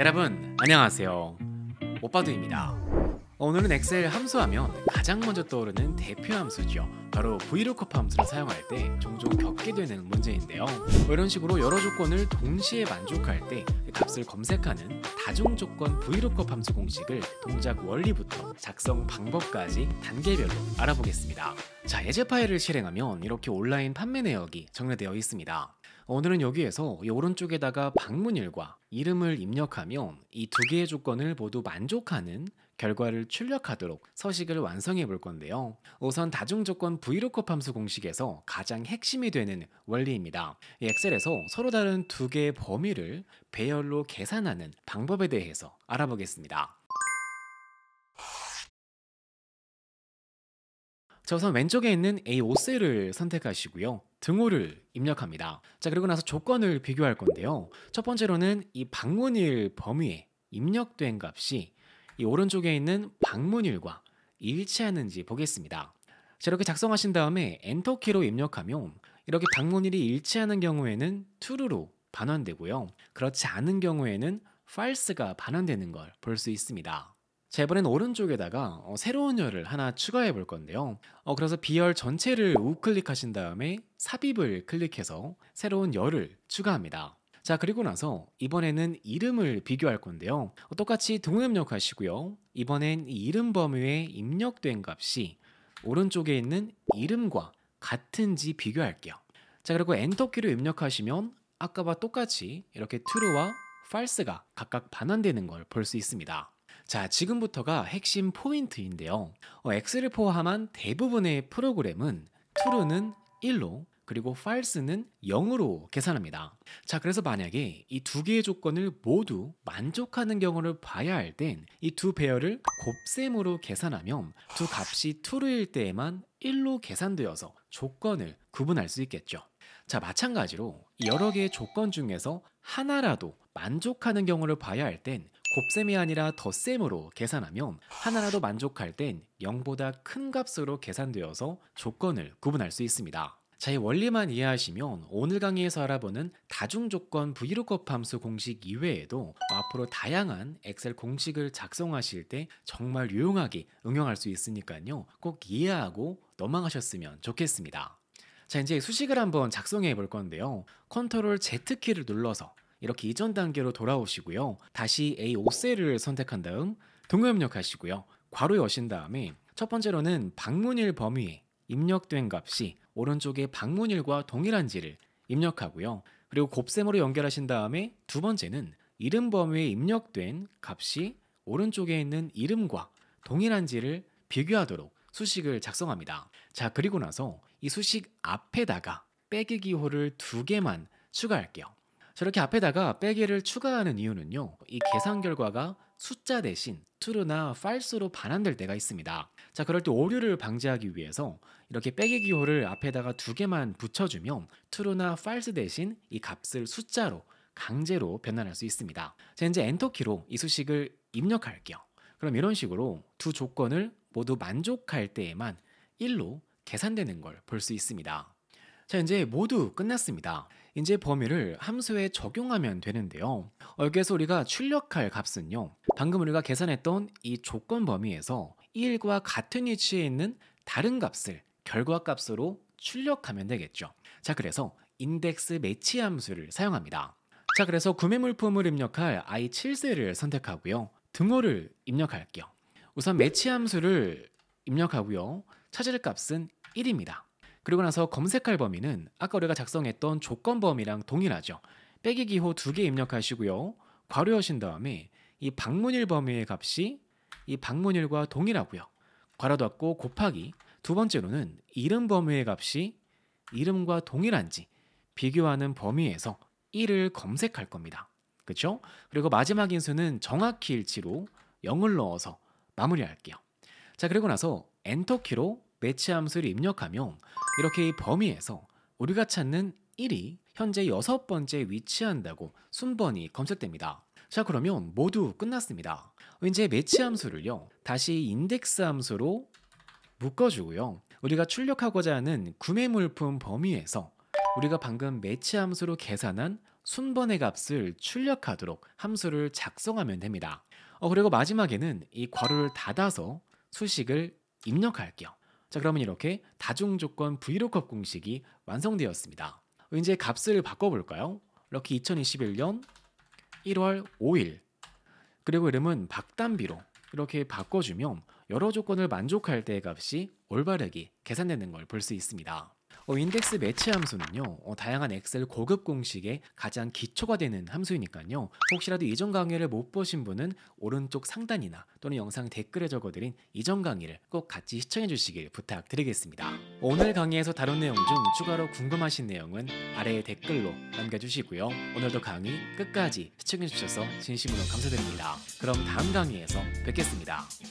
여러분 안녕하세요 오빠두입니다 오늘은 엑셀 함수하면 가장 먼저 떠오르는 대표 함수죠 바로 VLOOKUP 함수를 사용할 때 종종 겪게 되는 문제인데요 뭐 이런 식으로 여러 조건을 동시에 만족할 때 값을 검색하는 다중조건 VLOOKUP 함수 공식을 동작 원리부터 작성 방법까지 단계별로 알아보겠습니다 자 예제 파일을 실행하면 이렇게 온라인 판매 내역이 정리되어 있습니다 오늘은 여기에서 이 오른쪽에다가 방문일과 이름을 입력하면 이 두 개의 조건을 모두 만족하는 결과를 출력하도록 서식을 완성해 볼 건데요. 우선 다중조건 브이로 o 함수 공식에서 가장 핵심이 되는 원리입니다. 엑셀에서 서로 다른 두 개의 범위를 배열로 계산하는 방법에 대해서 알아보겠습니다. 자 우선 왼쪽에 있는 A5셀을 선택하시고요. 등호를 입력합니다. 자 그리고 나서 조건을 비교할 건데요. 첫 번째로는 이 방문일 범위에 입력된 값이 이 오른쪽에 있는 방문일과 일치하는지 보겠습니다. 자 이렇게 작성하신 다음에 엔터키로 입력하면 이렇게 방문일이 일치하는 경우에는 true로 반환되고요. 그렇지 않은 경우에는 false가 반환되는 걸 볼 수 있습니다. 자 이번엔 오른쪽에다가 어, 새로운 열을 하나 추가해 볼 건데요 어, 그래서 비열 전체를 우클릭하신 다음에 삽입을 클릭해서 새로운 열을 추가합니다 자 그리고 나서 이번에는 이름을 비교할 건데요 어, 똑같이 동음입력 하시고요 이번엔 이름 범위에 입력된 값이 오른쪽에 있는 이름과 같은지 비교할게요 자 그리고 엔터키를 입력하시면 아까와 똑같이 이렇게 true와 false가 각각 반환되는 걸 볼 수 있습니다 자, 지금부터가 핵심 포인트인데요. 어, X를 포함한 대부분의 프로그램은 true는 1로 그리고 false는 0으로 계산합니다. 자, 그래서 만약에 이 두 개의 조건을 모두 만족하는 경우를 봐야 할 땐 이 두 배열을 곱셈으로 계산하면 두 값이 true일 때에만 1로 계산되어서 조건을 구분할 수 있겠죠. 자, 마찬가지로 여러 개의 조건 중에서 하나라도 만족하는 경우를 봐야 할땐 곱셈이 아니라 덧셈으로 계산하면 하나라도 만족할 땐 0보다 큰 값으로 계산되어서 조건을 구분할 수 있습니다. 자, 이 원리만 이해하시면 오늘 강의에서 알아보는 다중조건 vlookup 함수 공식 이외에도 앞으로 다양한 엑셀 공식을 작성하실 때 정말 유용하게 응용할 수 있으니까요. 꼭 이해하고 넘어가셨으면 좋겠습니다. 자, 이제 수식을 한번 작성해 볼 건데요. 컨트롤 Z 키를 눌러서 이렇게 이전 단계로 돌아오시고요. 다시 A5셀을 선택한 다음 동호 입력하시고요. 괄호 여신 다음에 첫 번째로는 방문일 범위에 입력된 값이 오른쪽에 방문일과 동일한지를 입력하고요. 그리고 곱셈으로 연결하신 다음에 두 번째는 이름 범위에 입력된 값이 오른쪽에 있는 이름과 동일한지를 비교하도록 수식을 작성합니다. 자, 그리고 나서 이 수식 앞에다가 빼기 기호를 두 개만 추가할게요. 저렇게 앞에다가 빼기를 추가하는 이유는요. 이 계산 결과가 숫자 대신 true나 false로 반환될 때가 있습니다. 자, 그럴 때 오류를 방지하기 위해서 이렇게 빼기 기호를 앞에다가 두 개만 붙여주면 true나 false 대신 이 값을 숫자로 강제로 변환할 수 있습니다. 자, 이제 엔터키로 이 수식을 입력할게요. 그럼 이런 식으로 두 조건을 모두 만족할 때에만 1로 계산되는 걸 볼 수 있습니다. 자, 이제 모두 끝났습니다. 이제 범위를 함수에 적용하면 되는데요. 여기에서 우리가 출력할 값은요. 방금 우리가 계산했던 이 조건 범위에서 1과 같은 위치에 있는 다른 값을 결과 값으로 출력하면 되겠죠. 자, 그래서 인덱스 매치 함수를 사용합니다. 자, 그래서 구매 물품을 입력할 i7세를 선택하고요. 등호를 입력할게요. 우선 매치 함수를 입력하고요. 찾을 값은 1입니다. 그리고 나서 검색할 범위는 아까 우리가 작성했던 조건 범위랑 동일하죠. 빼기 기호 두 개 입력하시고요. 괄호 여신 다음에 이 방문일 범위의 값이 이 방문일과 동일하고요. 괄호 닫고 곱하기 두 번째로는 이름 범위의 값이 이름과 동일한지 비교하는 범위에서 1을 검색할 겁니다. 그렇죠? 그리고 마지막 인수는 정확히 일치로 0을 넣어서 마무리할게요. 자 그리고 나서 엔터키로 매치 함수를 입력하며 이렇게 이 범위에서 우리가 찾는 1이 현재 여섯 번째 위치한다고 순번이 검색됩니다. 자 그러면 모두 끝났습니다. 이제 매치 함수를요 다시 인덱스 함수로 묶어주고요 우리가 출력하고자 하는 구매 물품 범위에서 우리가 방금 매치 함수로 계산한 순번의 값을 출력하도록 함수를 작성하면 됩니다. 어, 그리고 마지막에는 이 괄호를 닫아서 수식을 입력할게요. 자 그러면 이렇게 다중조건 브이로컵 공식이 완성되었습니다. 이제 값을 바꿔볼까요? 이렇 2021년 1월 5일 그리고 이름은 박담비로 이렇게 바꿔주면 여러 조건을 만족할 때의 값이 올바르게 계산되는 걸 볼 수 있습니다. 어, 인덱스 매치 함수는요, 어, 다양한 엑셀 고급 공식의 가장 기초가 되는 함수이니까요. 혹시라도 이전 강의를 못 보신 분은 오른쪽 상단이나 또는 영상 댓글에 적어드린 이전 강의를 꼭 같이 시청해 주시길 부탁드리겠습니다. 오늘 강의에서 다룬 내용 중 추가로 궁금하신 내용은 아래의 댓글로 남겨주시고요. 오늘도 강의 끝까지 시청해 주셔서 진심으로 감사드립니다. 그럼 다음 강의에서 뵙겠습니다.